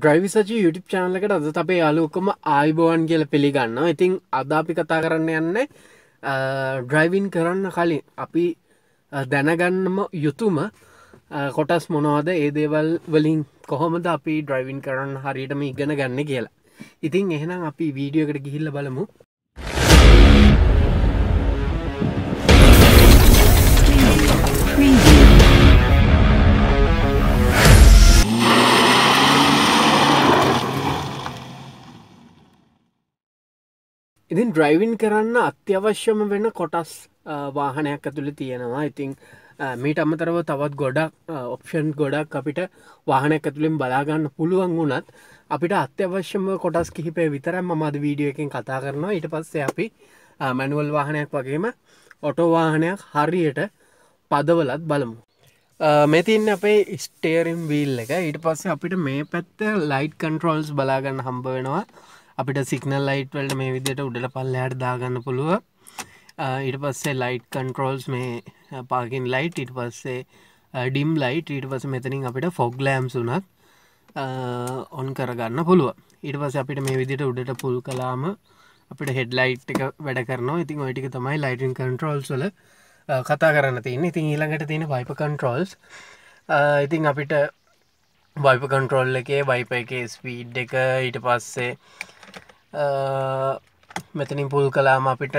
ඩ්‍රයිවිසචි YouTube චානලකට අද අපේ යාලුක්කොම ආයිබෝවන් කියල පිළිගන්න ඉතිං අදාපි කතා කරන්න යන්න ඩ්‍රයිවින් කරන්න කලින් අපි දැනගන්නම යුතුම කොටස් මොනවද ඒ දේවල් වලින් කොහොමද අපි ඩ්‍රයිවින් කරන්න හරියටම ඉගෙන ගන්න කියලා ඉතින් එහෙනම් අපි වීඩියෝකට ගිහිල්ල බලමු ඉතින් ඩ්‍රයිවින් කරන්න අත්‍යවශ්‍යම වෙන කොටස් වාහනයක් ඇතුළ තියෙනවා ඉතිං මීට අමතරව තවත් ගොඩක් ඔප්ෂන් ගොඩක් අපිට වාහනයක් ඇතුළින් බලාගන්න පුළුවන් වුණත් අපිට අත්‍යවශ්‍යම කොටස් කිහිපේ විතරම් මද වීඩියෝ එකෙන් කතා කරනවා ඊට පස්සේ අපි මැනුවල් වාහනයක් වගේම ඔටෝවාහනයක් හරියට පදවලත් බලමු මෙතින් අපේ ස්ටේරම් වීල් එක ඊට පස්සේ අපිට මේ පැත්ත ලයිට් කන්ට්‍රෝල්ස් බලාගන්න හම්බ වෙනවා අපිට සිගනල් ලයිට් වලට මේ විදියට උඩට පල්ලයට දාගන්න පුළුව ඊට පස්සේ ලයිට් කන්ට්‍රෝල්ස් මේ පාකින් ලයිට් ඉට පස්සේ ඩිම් ලයිට් ඊට පස මෙතනින් අපිට ෆොග් ලෑම්ස් වුනත් ඔන් කරගන්න පුළුව ඉට පස අපිට මේ විදිට උඩට පුල් කලාම අපිට හෙඩ් ලයිට් එක වැඩ කරනවා ඉතින් ඔයිටික තමයි ලයිටන් කන්ට්‍රෝල්ස් වල කතා කරන්න තියන්න ඉතින් ඊළඟට තියෙන වයිප කන්ට්‍රෝල්ස් ඉතින් අපිට වයිප කන්ට්‍රෝල් එකේ වයිප එක ස්පීඩ් එක ඊට පස්සේ මෙතනින් පුල් කලාම අපිට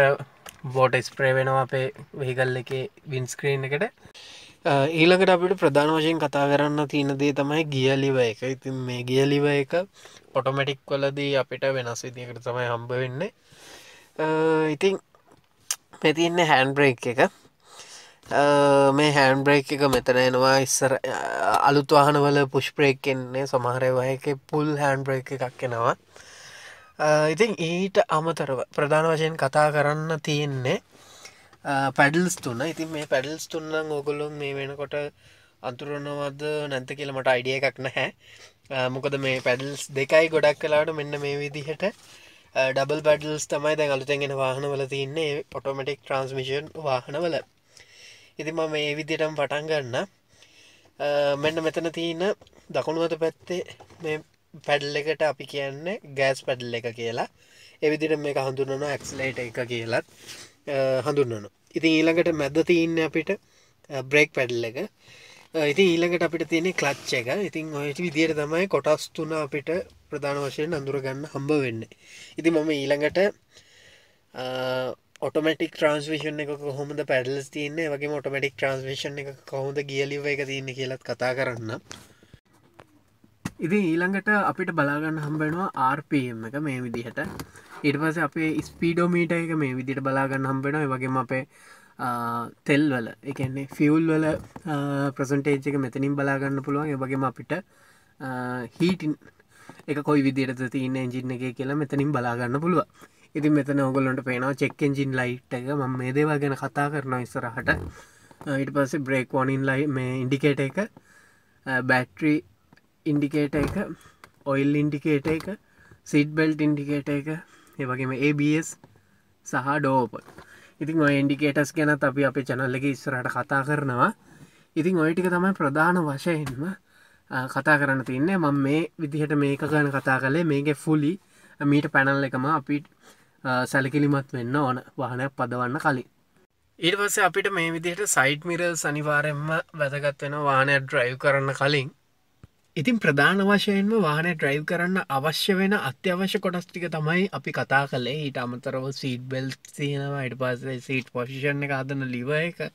වෝට ස්ප්‍රේ වෙනවා අපේ වෙහිකල් එකේ වින්ස්ක්‍රීන් එකට ඊළඟට අපිට ප්‍රධාන වශයෙන් කතා කරන්න තියෙන දේ තමයි ගියලිව එක ඉතින් මේ ගියලිව එක පොටොමැටික් වලදී අපිට වෙනස් විදිකට තමයි හම්බ වෙන්නේ ඉතින් මෙතින්න හැන්බ්‍රේක් එක මේ හැන්බ්‍රේක් එක මෙතන එනවා ඉස්සර අලුත්වාහනවල පුෂ්ප්‍රේක් එන්නේ සමහරවායක පුල් හැන්බ්‍රේක් එකක් එනවා ඉතින් ඊට අමතරව ප්‍රධාන වශයෙන් කතා කරන්න තියෙන්නේ පැඩල්ස් තුන්න ඉතින් මේ පැඩල්ස් තුන්නම් ඕගොලුම් මේ වෙනකොට අන්තුරනවද නැන්ත කියලමට අයිඩිය එකක් නැහැ මොකද මේ පැඩල්ස් දෙකයි ගොඩක් කලාට මෙන්න මේ විදිහට ඩබල් පැඩල්ස් තමයි දැන් අලුතැගෙන වාහනවල තින්නේ පොටෝමටික් ට්‍රන්ස්මිෂන් වාහනවල ඉතිම මේ විදිටම පටන් ගන්න මෙන්න මෙතන තියෙන දකුණුවත පැත්තේ මේ පැඩල් එකට අපි කියන්නේ ගෑස් පැඩල් එක කියලා එවිදිට මේ හඳුන්නන ඇක්ස්ලේට එක කියලත් හඳුන්නනු ඉතින් ඊළඟට මැද තියන්න අපිට බ්‍රේක් පැඩල් එක ඉති ඊළඟට අපිට තියෙන කලච්ච එක ඉතින් ඔයට විදියට තමයි කොටස් තුන අපිට ප්‍රධාන වශයෙන් අඳුරගන්න හම්බ වෙන්න ඉති මම ඊළඟට ඔටමටික් ට්‍රන්ස්මිෂන් එක කොහොමද පැඩල්ස් තියන්නේ වගේ ඔටමටික් ට්‍රන්ස්මිෂන් එක කොහොද ගියලිව එක තියන්න කියලත් කතා කරන්න ඉති ඊළඟට අපිට බලාගන්න හම්බෙනවා ආර්පම් එක මේ විදිහට ඉට පස අපේ ස්පීඩෝමීට එක මේ විදිට බලාගන්න හම්බෙන වගේම අපේ තෙල්වල එකන්නේ ෆියවල් වල ප්‍රසන්ටේජ් එක මෙතනින් බලාගන්න පුළුවන් වගේම අපිට හීටන් එක කොයි විදිරත තියන්න එජින එක කියලා මෙතනින් බලාගන්න පුළුවන් ඉති මෙතන ඔගොලොට පේනවා චෙක් එෙන්ජින් ලයිට් එක ම මේ දේවා ගැන කතා කරන ඉස්සරහට ඉට පස්සේ බ්‍රේක් වනින් ලයි මේ ඉන්ඩිකේට එක බැට්‍රී ඉන්ඩිකේට එක ඔයිල් ඉන්ඩිකේට එක සිට් බෙල්ට් ඉන්ඩිකේට එක ඒවගේම ABS සහ ඩෝප ඉතින් ඔය ඉන්ඩිකේටස් ගැනත් අපි අප චනල්ල එක ඉස්සරට කතා කරනවා ඉතින් ඔයටික තමයි ප්‍රධාන වශයෙන්ම කතා කරන්න තින්නේ මං මේ විදිහට මේක ගන කතා කළේ මේක ෆුලි මීට පැනල් එකම අපිට සැලකිලිමත් වෙන්න ඕන වහනයක් පදවන්න කලින් ඉර්වස අපිට මේ විදිහට සයිට් මිර සනිවාරෙන්ම වැදගත්වෙන වානය ඩ්‍රයිව් කරන්න කලින් ඉතින් ප්‍රධාන වශයෙන්ම වාහනය ඩ්‍රයිව් කරන්න අවශ්‍ය වෙන අත්‍යවශ්‍ය කොටස්ටික තමයි අපි කතා කළේ ඊට අමතරව සීට් බෙල් තියෙනවා යට පස්සේ සීට් පොෂිෂන් එක අදන ලිව එක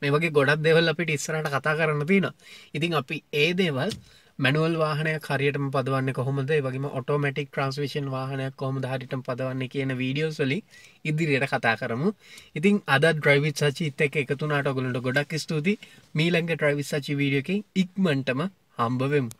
මේ වගේ ගොඩක් දෙවල් අපිට ඉස්සරට කතා කරන්න තියෙන ඉතින් අපි ඒ දේවල් මැනුවල් වාහනයක් හරියටම පදවන්න කොහොමද වගේම ඔටෝමටික් ට්‍රන්ස්විෂන් වාහනයක් කොම හරිටම පදවන්න කියන වීඩියෝස්වලි ඉදිරියට කතා කරමු ඉතින් අද ්‍රයිවි සචිත් එක එකතුනාට ගොලට ගොඩක් ස්තුති මීළංග ට්‍රයිවි සචි වීඩියෝකින් ඉක්මටම හම්බවෙමු